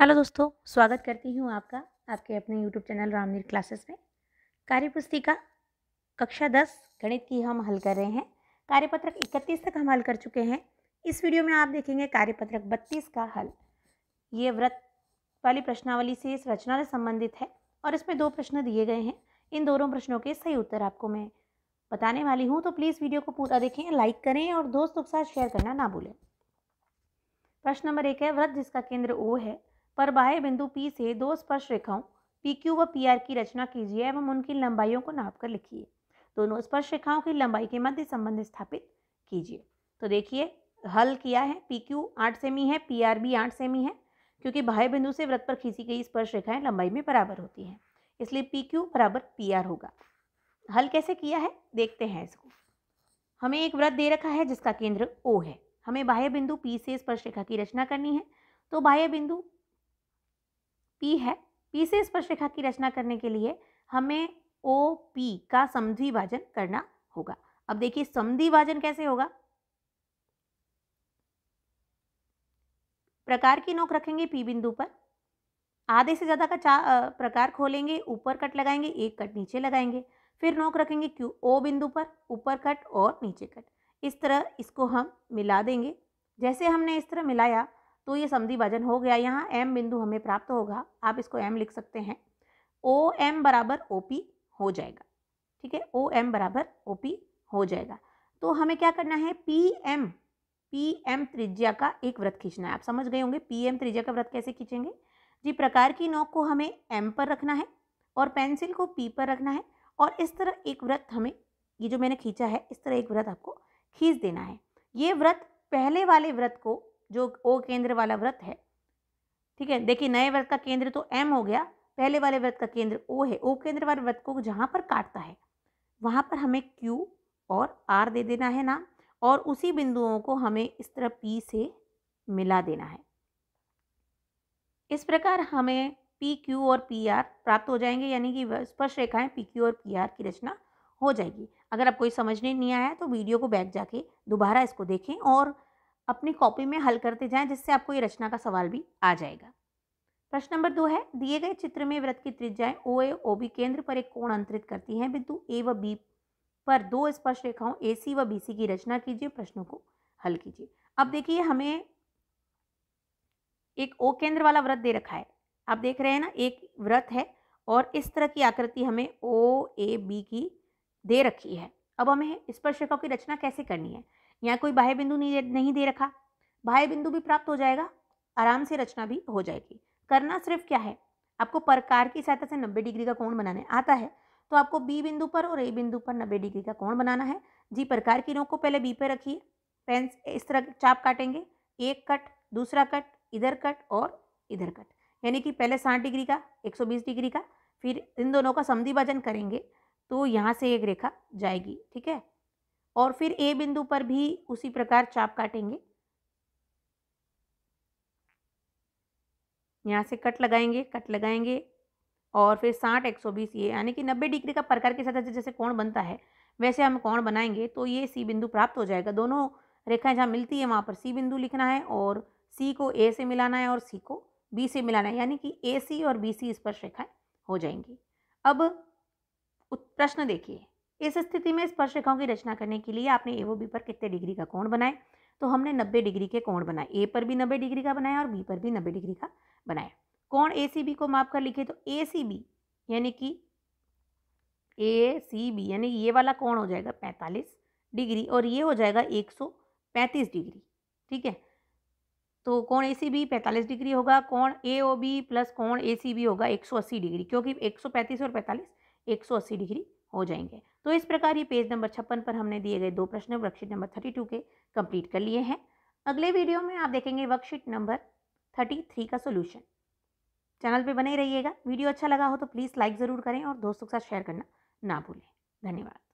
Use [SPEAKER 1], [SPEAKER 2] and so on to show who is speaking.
[SPEAKER 1] hello दोस्तों स्वागत करती हूँ आपका आपके अपने यूट्यूब चैनल रामनीर क्लासेस में कार्यपुस्तिका कक्षा दस गणित की हम हल कर रहे हैं कार्यपत्रक इकतीस तक हम हल कर चुके हैं इस वीडियो में आप देखेंगे कार्यपत्रक बत्तीस का हल ये व्रत वाली प्रश्नावली से इस रचना से संबंधित है और इसमें दो प्रश्न दिए गए हैं इन दोनों प्रश्नों के सही उत्तर आपको मैं बताने वाली हूँ तो प्लीज़ वीडियो को पूरा देखें लाइक करें और दोस्तों के साथ शेयर करना ना भूलें प्रश्न नंबर एक है व्रत जिसका केंद्र ओ है पर बाह्य बिंदु P से दो स्पर्श रेखाओं पी क्यू व पी आर की रचना कीजिए एवं उनकी लंबाइयों को नाप कर लिखिए दोनों स्पर्श रेखाओं की लंबाई के मध्य संबंध स्थापित कीजिए तो देखिए हल किया है पी क्यू आठ सेमी है पी आर भी आठ सेमी है क्योंकि बाह्य बिंदु से व्रत पर खींची गई स्पर्श रेखाएं लंबाई में बराबर होती हैं इसलिए पी क्यू बराबर पी आर होगा हल कैसे किया है देखते हैं इसको हमें एक व्रत दे रखा है जिसका केंद्र ओ है हमें बाह्य बिंदु पी से स्पर्श रेखा की रचना करनी है तो बाह्य बिंदु पी है पी से स्पर्श रेखा की रचना करने के लिए हमें ओ पी का समिभाजन करना होगा अब देखिए समिभाजन कैसे होगा प्रकार की नोक रखेंगे पी बिंदु पर आधे से ज़्यादा का चार प्रकार खोलेंगे ऊपर कट लगाएंगे एक कट नीचे लगाएंगे फिर नोक रखेंगे क्यू ओ बिंदु पर ऊपर कट और नीचे कट इस तरह इसको हम मिला देंगे जैसे हमने इस तरह मिलाया तो ये समधि भाजन हो गया यहाँ एम बिंदु हमें प्राप्त होगा आप इसको एम लिख सकते हैं ओ एम बराबर ओ पी हो जाएगा ठीक है ओ एम बराबर ओ पी हो जाएगा तो हमें क्या करना है पी एम पी एम त्रिज्या का एक व्रत खींचना है आप समझ गए होंगे पी एम त्रिज्या का व्रत कैसे खींचेंगे जी प्रकार की नोक को हमें एम पर रखना है और पेंसिल को पी पर रखना है और इस तरह एक व्रत हमें ये जो मैंने खींचा है इस तरह एक व्रत आपको खींच देना है ये व्रत पहले वाले व्रत को जो ओ केंद्र वाला व्रत है ठीक है देखिए नए व्रत का केंद्र तो एम हो गया पहले वाले व्रत का केंद्र ओ है ओ केंद्र वाले व्रत को जहाँ पर काटता है वहाँ पर हमें क्यू और आर दे देना है नाम और उसी बिंदुओं को हमें इस तरह पी से मिला देना है इस प्रकार हमें पी क्यू और पी आर प्राप्त हो जाएंगे यानी कि स्पर्श रेखाएं पी क्यू और पी आर की रचना हो जाएगी अगर आप कोई समझ नहीं आया तो वीडियो को बैक जाके दोबारा इसको देखें और अपनी कॉपी में हल करते जाएं जिससे आपको ये रचना का सवाल भी आ जाएगा प्रश्न नंबर दो है दिए गए चित्र में व्रत की त्रिज्याएं ओ ए ओ बी केंद्र पर एक कोण अंतरित करती हैं बिंदु ए व बी पर दो स्पर्श रेखाओं ए सी व बी सी की रचना कीजिए प्रश्नों को हल कीजिए अब देखिए हमें एक ओ केंद्र वाला व्रत दे रखा है आप देख रहे हैं ना एक व्रत है और इस तरह की आकृति हमें ओ ए बी की दे रखी है अब हमें स्पर्श रेखाओं की रचना कैसे करनी है यहाँ कोई बाह्य बिंदु नहीं नहीं दे रखा बाह्य बिंदु भी प्राप्त हो जाएगा आराम से रचना भी हो जाएगी करना सिर्फ क्या है आपको प्रकार की सहायता से नब्बे डिग्री का कोण बनाने आता है तो आपको बी बिंदु पर और ए बिंदु पर नब्बे डिग्री का कोण बनाना है जी प्रकार की नोक को पहले बी पे रखिए पेन इस तरह चाप काटेंगे एक कट दूसरा कट इधर कट और इधर कट यानी कि पहले साठ डिग्री का एक सौ बीस डिग्री का फिर इन दोनों का समिधि करेंगे तो यहाँ से एक रेखा जाएगी ठीक है और फिर ए बिंदु पर भी उसी प्रकार चाप काटेंगे यहाँ से कट लगाएंगे कट लगाएंगे और फिर साठ एक सौ बीस ये यानी कि नब्बे डिग्री का प्रकार के साथ जैसे कोण बनता है वैसे हम कोण बनाएंगे तो ये सी बिंदु प्राप्त हो जाएगा दोनों रेखाएं जहाँ मिलती है वहाँ पर सी बिंदु लिखना है और सी को ए से मिलाना है और सी को बी से मिलाना है यानी कि ए सी और बी सी स्पर्श रेखाएं हो जाएंगी अब प्रश्न देखिए इस स्थिति में स्पर्श रेखाओं की रचना करने के लिए आपने ए वो बी पर कितने डिग्री का कोण बनाए तो हमने नब्बे डिग्री के कोण बनाए ए पर भी नब्बे डिग्री का बनाया और बी पर भी नब्बे डिग्री का बनाया कोण ए सी बी को माप कर लिखे तो ए सी बी यानी कि ए सी बी यानी ये वाला कोण हो जाएगा पैंतालीस डिग्री और ये हो जाएगा एक सौ पैंतीस डिग्री ठीक है तो कोण ए सी बी पैंतालीस डिग्री होगा कोण ए ओ बी प्लस कोण ए सी बी होगा एक सौ अस्सी डिग्री क्योंकि एक सौ पैंतीस और पैंतालीस एक सौ अस्सी डिग्री हो जाएंगे तो इस प्रकार ये पेज नंबर छप्पन पर हमने दिए गए दो प्रश्न वर्कशीट नंबर थर्टी टू के कंप्लीट कर लिए हैं अगले वीडियो में आप देखेंगे वर्कशीट नंबर थर्टी थ्री का सोल्यूशन चैनल पे बने रहिएगा वीडियो अच्छा लगा हो तो प्लीज़ लाइक ज़रूर करें और दोस्तों के साथ शेयर करना ना भूलें धन्यवाद